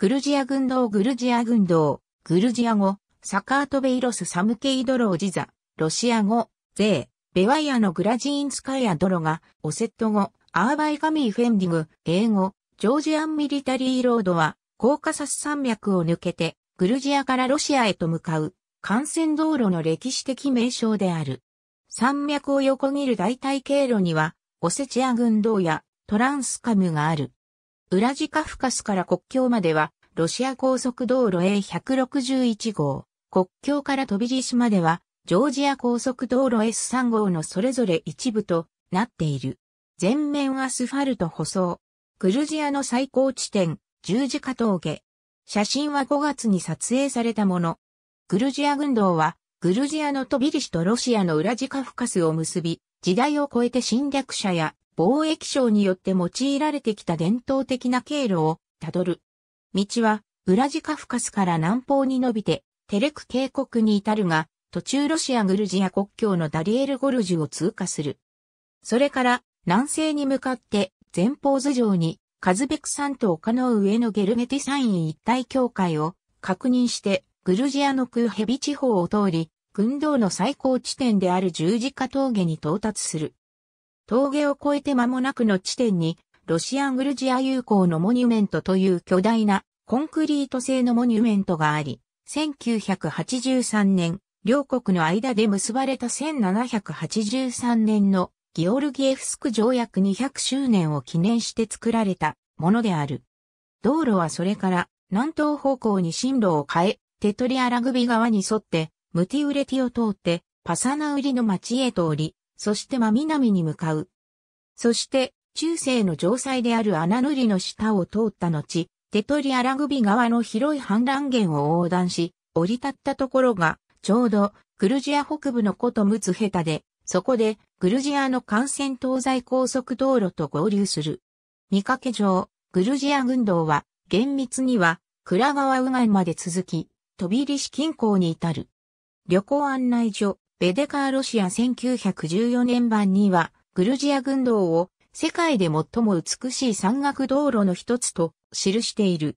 グルジア軍道グルジア軍道、グルジア語、サカートベイロスサムケイドロージザ、ロシア語、ゼー、ベワイアのグラジーンスカイアドロが、オセット語、アーバイガミーフェンディグ、英語、ジョージアンミリタリーロードは、コーカサス山脈を抜けて、グルジアからロシアへと向かう、幹線道路の歴史的名称である。山脈を横切る代替経路には、オセチア軍道やトランスカムがある。ウラジカフカスから国境までは、ロシア高速道路 A161 号、国境から飛び地までは、ジョージア高速道路 S3 号のそれぞれ一部となっている。全面アスファルト舗装。グルジアの最高地点、十字架峠。写真は5月に撮影されたもの。グルジア軍道は、グルジアのトビリシとロシアのウラジカフカスを結び、時代を超えて侵略者や貿易商によって用いられてきた伝統的な経路をたどる。道は、ウラジカフカスから南方に伸びて、テレク渓谷に至るが、途中ロシア・グルジア国境のダリエル・ゴルジュを通過する。それから、南西に向かって、前方頭上に、カズベク山と丘の上のゲルゲティ山陰一帯境界を確認して、グルジアのクーヘビ地方を通り、軍道の最高地点である十字架峠に到達する。峠を越えて間もなくの地点に、ロシアン・グルジア友好のモニュメントという巨大なコンクリート製のモニュメントがあり、1983年、両国の間で結ばれた1783年のギオルギエフスク条約200周年を記念して作られたものである。道路はそれから南東方向に進路を変え、テトリアラグビ川に沿ってムティウレティを通ってパサナウリの町へ通り、そして真南に向かう。そして、中世の城塞である穴塗りの下を通った後、テトリアラグビ川の広い氾濫源を横断し、降り立ったところが、ちょうど、グルジア北部の古都ムツヘタで、そこで、グルジアの幹線東西高速道路と合流する。見かけ上、グルジア群島は、厳密には、クラ川右岸まで続き、飛び入りし近郊に至る。旅行案内所、ベデカーロシア1914年版には、グルジア群道を世界で最も美しい山岳道路の一つと記している。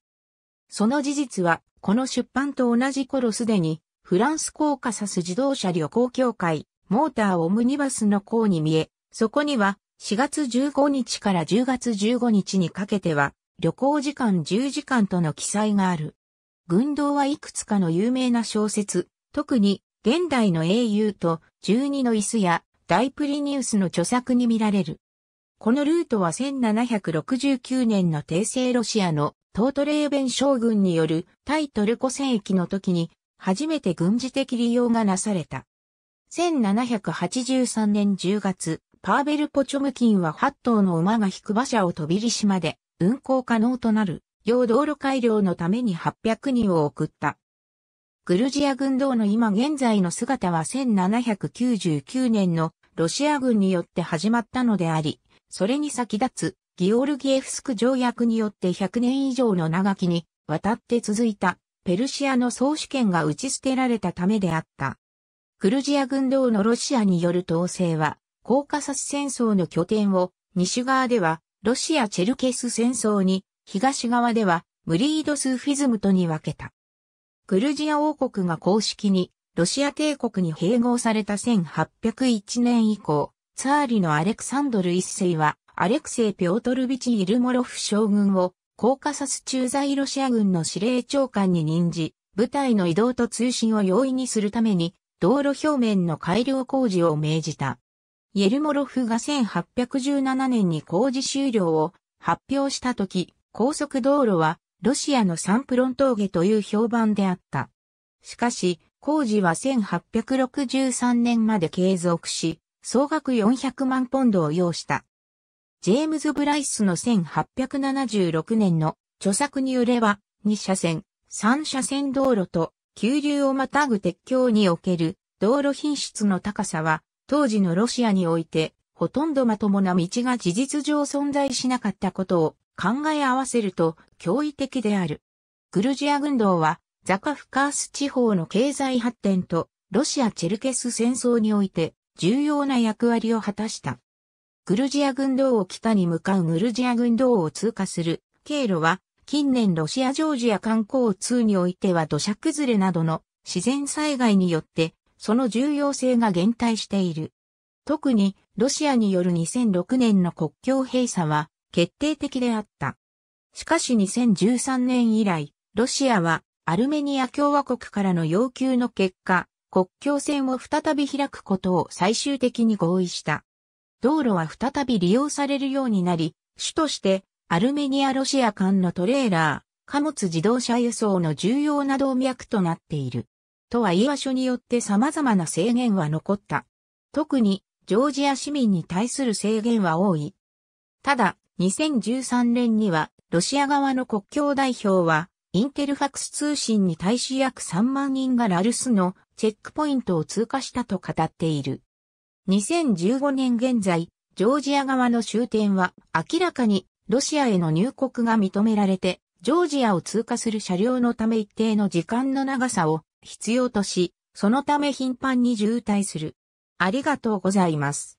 その事実は、この出版と同じ頃すでに、フランスコーカサス自動車旅行協会、モーターオムニバスの項に見え、そこには、4月15日から10月15日にかけては、旅行時間10時間との記載がある。群道はいくつかの有名な小説、特に現代の英雄と12の椅子や大プリニウスの著作に見られる。このルートは1769年の帝政ロシアのトートレーベン将軍による対トルコ戦役の時に初めて軍事的利用がなされた。1783年10月、パーベル・ポチョムキンは8頭の馬が引く馬車を飛びし島で運行可能となる、要道路改良のために800人を送った。グルジア軍道の今現在の姿は1799年のロシア軍によって始まったのであり、それに先立つギオルギエフスク条約によって100年以上の長きにわたって続いたペルシアの総主権が打ち捨てられたためであった。グルジア軍道のロシアによる統制は、コーカサス戦争の拠点を、西側ではロシアチェルケス戦争に、東側ではムリードスーフィズムとに分けた。クルジア王国が公式にロシア帝国に併合された1801年以降、ツァーリのアレクサンドル一世は、アレクセイ・ピョートルビチ・イルモロフ将軍を、コーカサス駐在ロシア軍の司令長官に任じ、部隊の移動と通信を容易にするために、道路表面の改良工事を命じた。イエルモロフが1817年に工事終了を発表した時、高速道路はロシアのサンプロン峠という評判であった。しかし、工事は1863年まで継続し、総額400万ポンドを要した。ジェームズ・ブライスの1876年の著作によれば、2車線、3車線道路と、急流をまたぐ鉄橋における道路品質の高さは、当時のロシアにおいて、ほとんどまともな道が事実上存在しなかったことを考え合わせると驚異的である。グルジア軍道はザカフカース地方の経済発展とロシア・チェルケス戦争において重要な役割を果たした。グルジア軍道を北に向かうグルジア軍道を通過する経路は近年ロシア・ジョージア観光通においては土砂崩れなどの自然災害によってその重要性が減退している。特にロシアによる2006年の国境閉鎖は決定的であった。しかし2013年以来、ロシアはアルメニア共和国からの要求の結果、国境線を再び開くことを最終的に合意した。道路は再び利用されるようになり、主としてアルメニア・ロシア間のトレーラー、貨物自動車輸送の重要な動脈となっている。とは言い場所によって様々な制限は残った。特にジョージア市民に対する制限は多い。ただ、2013年には、ロシア側の国境代表は、インテルファクス通信に対し約3万人がラルスのチェックポイントを通過したと語っている。2015年現在、ジョージア側の終点は明らかにロシアへの入国が認められて、ジョージアを通過する車両のため一定の時間の長さを必要とし、そのため頻繁に渋滞する。ありがとうございます。